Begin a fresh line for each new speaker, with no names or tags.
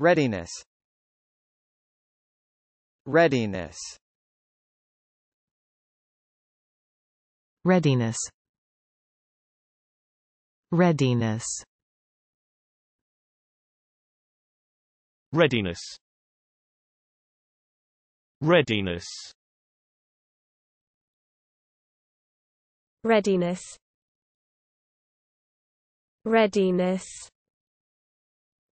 Readiness Readiness Readiness Readiness Readiness Readiness Readiness Readiness